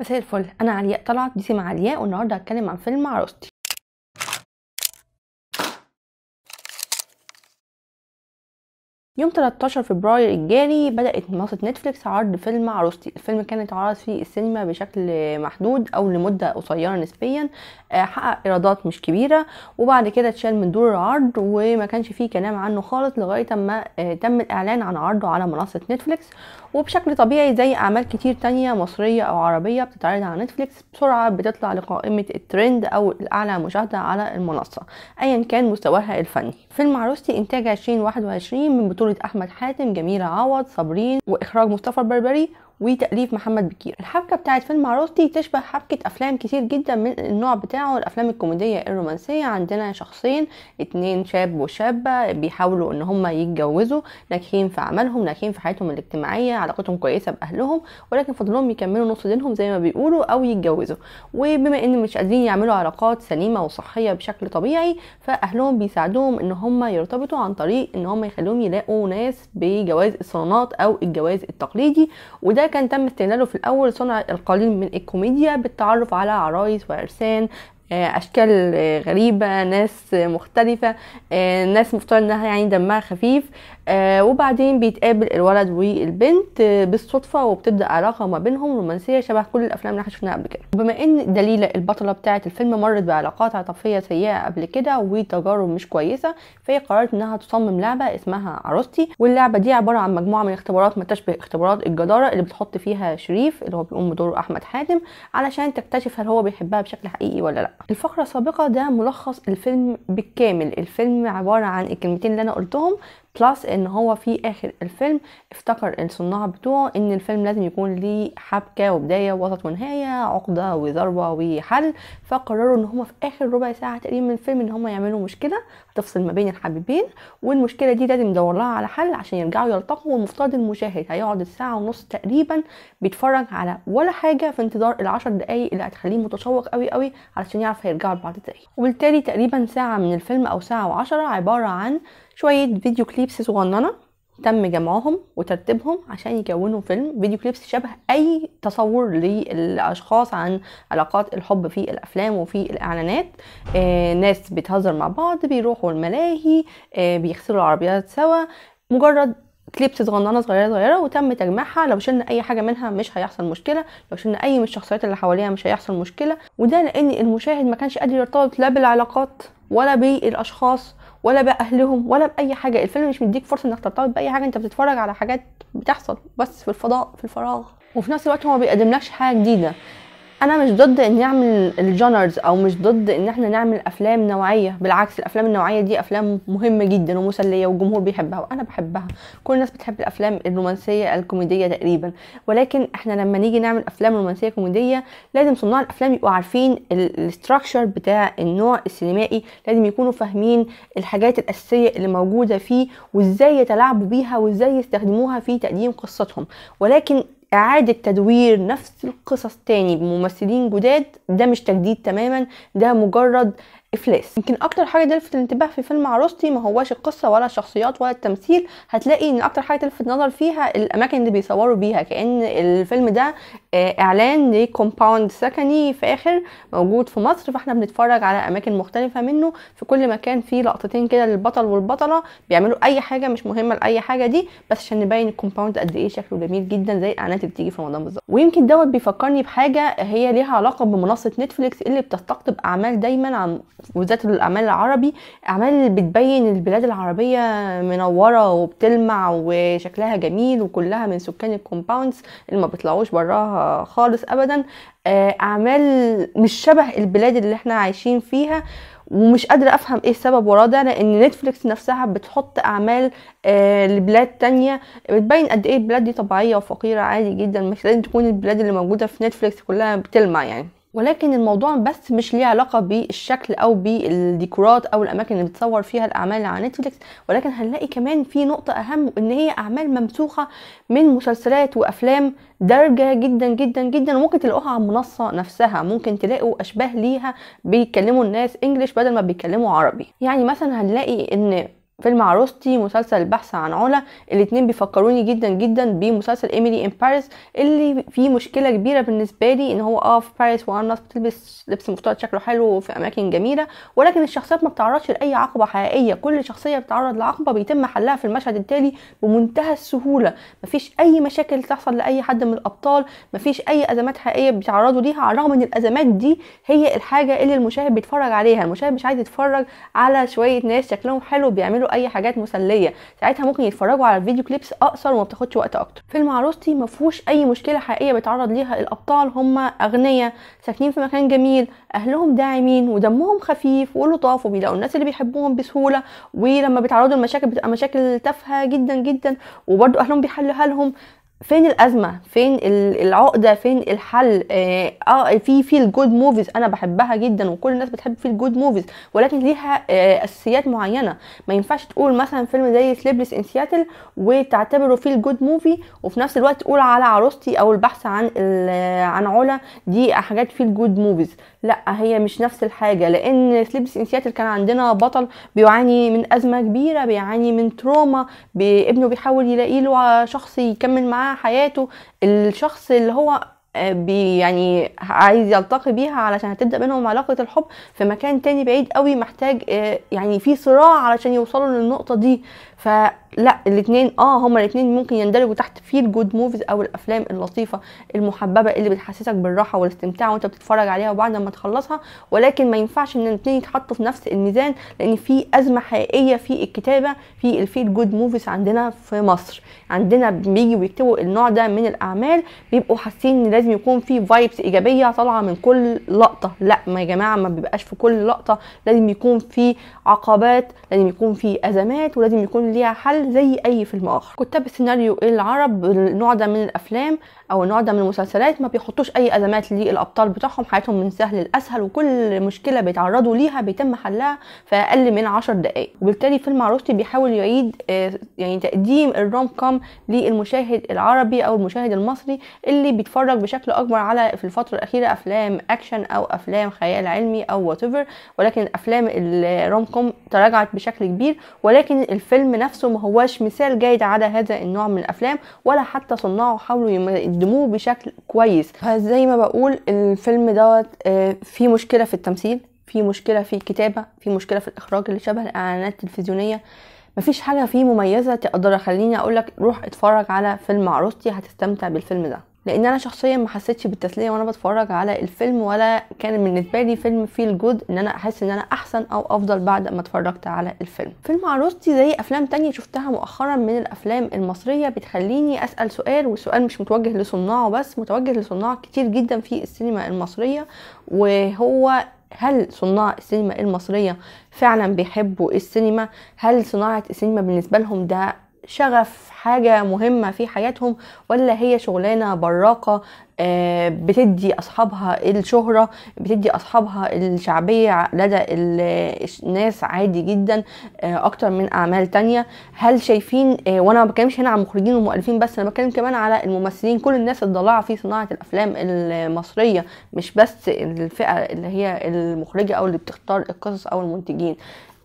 مساء الفل انا علياء طلعت دي مع علياء والنهارده هتكلم عن فيلم عروستي يوم 13 فبراير الجاري بدأت منصة نتفليكس عرض فيلم عروستي الفيلم كان اتعرض في السينما بشكل محدود أو لمدة قصيرة نسبيا آه، حقق إيرادات مش كبيرة وبعد كده اتشال من دور العرض وما كانش فيه كلام عنه خالص لغاية ما آه، تم الإعلان عن عرضه على منصة نتفليكس وبشكل طبيعي زي أعمال كتير تانية مصرية أو عربية بتتعرض على نتفليكس بسرعة بتطلع لقائمة الترند أو الأعلى مشاهدة على المنصة أيا كان مستواها الفني فيلم عروستي إنتاج 2021 من بطولة بطولة أحمد حاتم جميلة عوض صابرين وإخراج مصطفى البربري وتأليف محمد بكير الحبكة بتاعت فيلم عروستي تشبه حبكة أفلام كتير جدا من النوع بتاعه الأفلام الكوميدية الرومانسية عندنا شخصين اتنين شاب وشابة بيحاولوا إن هما يتجوزوا ناجحين في عملهم ناجحين في حياتهم الاجتماعية علاقتهم كويسة بأهلهم ولكن فضلهم يكملوا نص دينهم زي ما بيقولوا أو يتجوزوا وبما إن مش قادرين يعملوا علاقات سليمة وصحية بشكل طبيعي فأهلهم بيساعدوهم إن هما يرتبطوا عن طريق إن هما يخلوهم يلاقوا ناس بجواز الصالونات أو الجواز التقليدي وده كان تم استغلاله في الأول صنع القليل من الكوميديا بالتعرف على عرايس وعرسان آه، اشكال غريبه ناس مختلفه آه، ناس مفترض انها يعني دمها خفيف آه، وبعدين بيتقابل الولد والبنت بالصدفه وبتبدا علاقه ما بينهم رومانسيه شبه كل الافلام اللي احنا شفناها قبل كده بما ان دليلة البطله بتاعه الفيلم مرت بعلاقات عاطفيه سيئه قبل كده وتجارب مش كويسه فهي قررت انها تصمم لعبه اسمها عروستي واللعبه دي عباره عن مجموعه من اختبارات ما تشبه اختبارات الجداره اللي بتحط فيها شريف اللي هو بيقوم بدور احمد حاتم علشان تكتشف هل هو بيحبها بشكل حقيقي ولا لا الفقره السابقه ده ملخص الفيلم بالكامل الفيلم عباره عن الكلمتين اللي انا قلتهم بلس لان هو في اخر الفيلم افتكر الصناع بتوعه ان الفيلم لازم يكون ليه حبكه وبدايه ووسط ونهايه عقده وضربه وحل فقرروا ان هم في اخر ربع ساعه تقريبا من الفيلم ان هم يعملوا مشكله هتفصل ما بين الحبيبين والمشكله دي لازم يدور لها على حل عشان يرجعوا يلتقوا والمفترض المشاهد هيقعد الساعه ونص تقريبا بيتفرج على ولا حاجه في انتظار ال10 دقايق اللي هتخليه متشوق قوي قوي علشان يعرف هيرجعوا لبعض ازاي وبالتالي تقريبا ساعه من الفيلم او ساعه وعشرة عباره عن شوية فيديو كليبس صغننة تم جمعهم وترتيبهم عشان يكونوا فيلم فيديو كليبس شبه اي تصور للاشخاص عن علاقات الحب في الافلام وفي الاعلانات آه ناس بتهزر مع بعض بيروحوا الملاهي آه بيغسلوا العربيات سوا مجرد كليبس صغننه صغيره صغيره وتم تجميعها لو شلنا اي حاجه منها مش هيحصل مشكله لو شلنا اي من الشخصيات اللي حواليها مش هيحصل مشكله وده لان المشاهد ما كانش قادر يرتبط لا بالعلاقات ولا بالاشخاص ولا باهلهم ولا باي حاجه الفيلم مش مديك فرصه انك ترتبط باي حاجه انت بتتفرج على حاجات بتحصل بس في الفضاء في الفراغ وفي نفس الوقت هو ما بيقدملكش حاجه جديده انا مش ضد ان نعمل الجانرز او مش ضد ان احنا نعمل افلام نوعيه بالعكس الافلام النوعيه دي افلام مهمه جدا ومسليه والجمهور بيحبها وانا بحبها كل الناس بتحب الافلام الرومانسيه الكوميديه تقريبا ولكن احنا لما نيجي نعمل افلام رومانسيه كوميديه لازم صناع الافلام يبقوا عارفين الاستراكشر بتاع النوع السينمائي لازم يكونوا فاهمين الحاجات الاساسيه اللي موجوده فيه وازاي يتلاعبوا بيها وازاي يستخدموها في تقديم قصتهم ولكن إعادة تدوير نفس القصص تاني بممثلين جداد ده مش تجديد تماما ده مجرد افلاس يمكن اكتر حاجه تلفت الانتباه في فيلم عروستي ما هوش القصه ولا الشخصيات ولا التمثيل هتلاقي ان اكتر حاجه تلفت نظر فيها الاماكن اللي بيصوروا بيها كان الفيلم ده آه، اعلان لكومباوند سكني فاخر موجود في مصر فاحنا بنتفرج على اماكن مختلفه منه في كل مكان فيه لقطتين كده للبطل والبطله بيعملوا اي حاجه مش مهمه لاي حاجه دي بس عشان نبين الكومباوند قد ايه شكله جميل جدا زي الاعلانات اللي بتيجي في رمضان بالظبط ويمكن دوت بيفكرني بحاجه هي ليها علاقه بمنصه نتفليكس اللي بتستقطب اعمال دايما عن وذات الاعمال العربي اعمال بتبين البلاد العربيه منوره وبتلمع وشكلها جميل وكلها من سكان الكومباوندز اللي ما بيطلعوش براها خالص ابدا آه، اعمال مش شبه البلاد اللي احنا عايشين فيها ومش قادرة أفهم إيه السبب وراه ده لأن نتفليكس نفسها بتحط أعمال آه لبلاد تانية بتبين قد إيه البلاد دي طبيعية وفقيرة عادي جدا مش لازم تكون البلاد اللي موجودة في نتفليكس كلها بتلمع يعني ولكن الموضوع بس مش ليه علاقة بالشكل أو بالديكورات أو الأماكن اللي بتصور فيها الأعمال على نتفليكس ولكن هنلاقي كمان في نقطة أهم إن هي أعمال ممسوخة من مسلسلات وأفلام دارجة جدا جدا جدا وممكن تلاقوها على المنصة نفسها ممكن تلاقوا أشباه ليها بيتكلموا الناس إنجليش بدل ما بيتكلموا عربي يعني مثلا هنلاقي إن فيلم عروستي مسلسل البحث عن علا الاتنين بيفكروني جدا جدا بمسلسل ايميلي ان باريس اللي فيه مشكله كبيره بالنسبه لي ان هو اه في باريس الناس بتلبس لبس مفترض شكله حلو وفي اماكن جميله ولكن الشخصيات ما بتعرضش لاي عقبه حقيقيه كل شخصيه بتعرض لعقبه بيتم حلها في المشهد التالي بمنتهى السهوله مفيش اي مشاكل تحصل لاي حد من الابطال مفيش اي ازمات حقيقيه بيتعرضوا ليها على الرغم ان الازمات دي هي الحاجه اللي المشاهد بيتفرج عليها المشاهد مش عايز يتفرج على شويه ناس شكلهم حلو بيعملوا يختاروا اي حاجات مسليه ساعتها ممكن يتفرجوا على الفيديو كليبس اقصر وما بتاخدش وقت اكتر فيلم عروستي ما فيهوش اي مشكله حقيقيه بيتعرض ليها الابطال هم اغنياء ساكنين في مكان جميل اهلهم داعمين ودمهم خفيف ولطاف وبيلاقوا الناس اللي بيحبوهم بسهوله ولما بيتعرضوا لمشاكل بتبقى مشاكل تافهه جدا جدا وبرده اهلهم بيحلوها لهم فين الازمه فين العقده فين الحل اه, آه، في في الجود موفيز انا بحبها جدا وكل الناس بتحب في الجود موفيز ولكن ليها آه اساسيات معينه ما ينفعش تقول مثلا فيلم زي سليبلس ان سياتل وتعتبره في الجود موفي وفي نفس الوقت تقول على عروستي او البحث عن عن علا دي حاجات في الجود موفيز لا هي مش نفس الحاجه لان سليبلس ان سياتل كان عندنا بطل بيعاني من ازمه كبيره بيعاني من تروما ابنه بيحاول يلاقي له شخص يكمل معاه حياته الشخص اللي هو آه، بي يعني عايز يلتقي بيها علشان هتبدا بينهم علاقه الحب في مكان تاني بعيد قوي محتاج آه، يعني في صراع علشان يوصلوا للنقطه دي ف لا الاثنين اه هما الاثنين ممكن يندرجوا تحت فيل جود موفيز او الافلام اللطيفه المحببه اللي بتحسسك بالراحه والاستمتاع وانت بتتفرج عليها وبعد ما تخلصها ولكن ما ينفعش ان الاثنين يتحطوا في نفس الميزان لان في ازمه حقيقيه في الكتابه في الفيل جود موفيز عندنا في مصر عندنا بيجوا بيكتبوا النوع ده من الاعمال بيبقوا حاسين ان لازم يكون في فايبس ايجابيه طالعه من كل لقطه لا ما يا جماعه ما بيبقاش في كل لقطه لازم يكون في عقبات لازم يكون في ازمات ولازم يكون ليها حل عمل زي اي فيلم اخر كتاب السيناريو العرب النوع ده من الافلام او النوع ده من المسلسلات ما بيحطوش اي ازمات للابطال بتاعهم حياتهم من سهل لاسهل وكل مشكله بيتعرضوا ليها بيتم حلها في اقل من عشر دقائق وبالتالي فيلم عروستي بيحاول يعيد آه، يعني تقديم الروم كوم للمشاهد العربي او المشاهد المصري اللي بيتفرج بشكل اكبر على في الفتره الاخيره افلام اكشن او افلام خيال علمي او وات ولكن افلام الروم كوم تراجعت بشكل كبير ولكن الفيلم نفسه ما هو هواش مثال جيد على هذا النوع من الافلام ولا حتى صناعه حاولوا يقدموه بشكل كويس فزي ما بقول الفيلم دوت آه، فيه مشكله في التمثيل في مشكله في الكتابه في مشكله في الاخراج اللي شبه الاعلانات التلفزيونيه مفيش حاجه فيه مميزه تقدر خليني اقولك روح اتفرج على فيلم عروستي هتستمتع بالفيلم ده لان انا شخصيا ما حسيتش بالتسليه وانا بتفرج على الفيلم ولا كان بالنسبه لي فيلم فيه الجود ان انا احس ان انا احسن او افضل بعد ما اتفرجت على الفيلم فيلم عروستي زي افلام تانية شفتها مؤخرا من الافلام المصريه بتخليني اسال سؤال والسؤال مش متوجه لصناعه بس متوجه لصناع كتير جدا في السينما المصريه وهو هل صناع السينما المصريه فعلا بيحبوا السينما هل صناعه السينما بالنسبه لهم ده شغف حاجة مهمة في حياتهم ولا هي شغلانة براقة آه، بتدي أصحابها الشهرة بتدي أصحابها الشعبية لدى الناس عادي جدا آه، أكتر من أعمال تانية هل شايفين آه، وأنا ما بتكلمش هنا عن مخرجين ومؤلفين بس أنا بتكلم كمان على الممثلين كل الناس الضلاعة في صناعة الأفلام المصرية مش بس الفئة اللي هي المخرجة أو اللي بتختار القصص أو المنتجين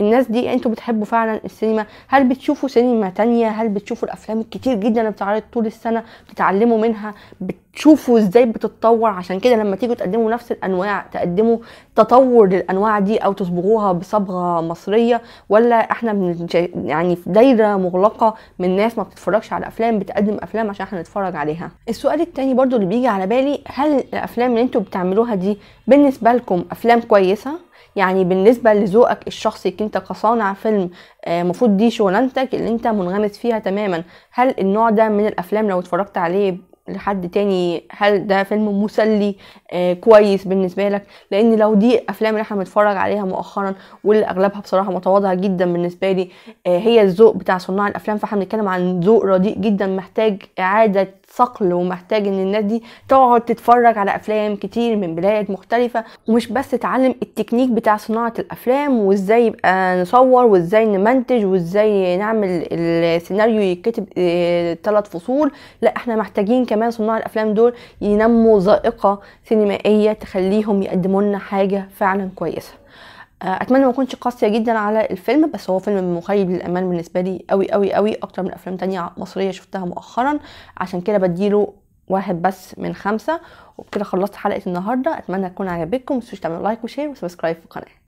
الناس دي انتوا بتحبوا فعلا السينما هل بتشوفوا سينما تانية هل بتشوفوا الافلام الكتير جدا اللي بتعرض طول السنه بتتعلموا منها بتشوفوا ازاي بتتطور عشان كده لما تيجوا تقدموا نفس الانواع تقدموا تطور للانواع دي او تصبغوها بصبغه مصريه ولا احنا يعني في دايره مغلقه من ناس ما بتتفرجش على افلام بتقدم افلام عشان احنا نتفرج عليها السؤال التاني برضو اللي بيجي على بالي هل الافلام اللي انتوا بتعملوها دي بالنسبه لكم افلام كويسه يعني بالنسبه لذوقك الشخصي انت كصانع فيلم آه، المفروض دي شغلانتك اللي انت منغمس فيها تماما هل النوع ده من الافلام لو اتفرجت عليه لحد تاني هل ده فيلم مسلي آه كويس بالنسبه لك لان لو دي افلام اللي احنا بنتفرج عليها مؤخرا واللي اغلبها بصراحه متواضعه جدا بالنسبه لي آه هي الذوق بتاع صناع الافلام فاحنا بنتكلم عن ذوق رديء جدا محتاج اعاده صقل ومحتاج ان الناس دي تقعد تتفرج على افلام كتير من بلاد مختلفه ومش بس تتعلم التكنيك بتاع صناعه الافلام وازاي يبقى نصور وازاي نمنتج وازاي نعمل السيناريو يتكتب ثلاث آه، فصول لا احنا محتاجين كمان صناع الافلام دول ينموا ذائقه سينمائيه تخليهم يقدموا لنا حاجه فعلا كويسه آه، اتمنى ما اكونش قاسيه جدا على الفيلم بس هو فيلم مخيب للامال بالنسبه لي قوي قوي قوي اكتر من افلام تانية مصريه شفتها مؤخرا عشان كده بديله واحد بس من خمسة وبكده خلصت حلقة النهاردة أتمنى تكون عجبتكم متنسوش تعملوا لايك وشير وسبسكرايب في القناة